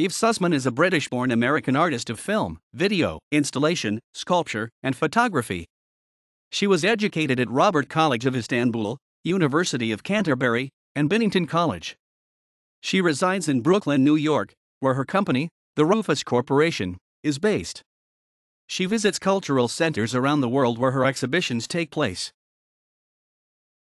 Eve Sussman is a British born American artist of film, video, installation, sculpture, and photography. She was educated at Robert College of Istanbul, University of Canterbury, and Bennington College. She resides in Brooklyn, New York, where her company, the Rufus Corporation, is based. She visits cultural centers around the world where her exhibitions take place.